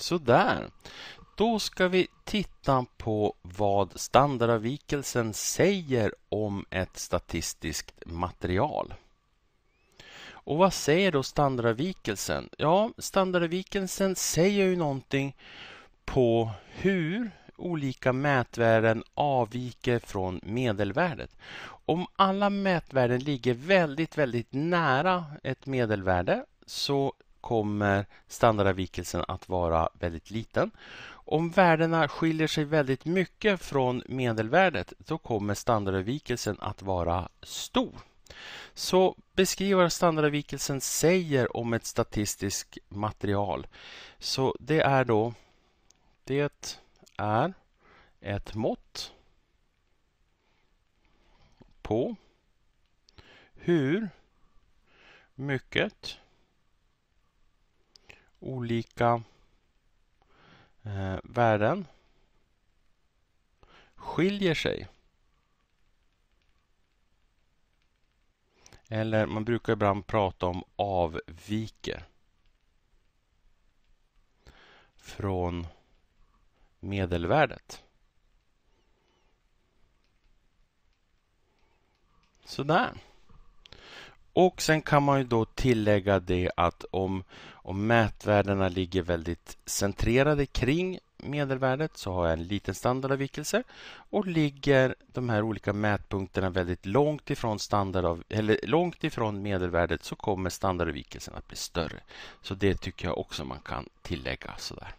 Sådär. Då ska vi titta på vad standardavvikelsen säger om ett statistiskt material. Och vad säger då standardavvikelsen? Ja, standardavvikelsen säger ju någonting på hur olika mätvärden avviker från medelvärdet. Om alla mätvärden ligger väldigt, väldigt nära ett medelvärde så kommer standardavvikelsen att vara väldigt liten. Om värdena skiljer sig väldigt mycket från medelvärdet då kommer standardavvikelsen att vara stor. Så beskriv vad standardavvikelsen säger om ett statistiskt material. Så det är då det är ett mått på hur mycket olika eh, värden skiljer sig. Eller man brukar ibland prata om avviker från medelvärdet. Sådär. Och sen kan man ju då tillägga det att om, om mätvärdena ligger väldigt centrerade kring medelvärdet så har jag en liten standardavvikelse och ligger de här olika mätpunkterna väldigt långt ifrån, standardav, eller långt ifrån medelvärdet så kommer standardavvikelsen att bli större. Så det tycker jag också man kan tillägga sådär.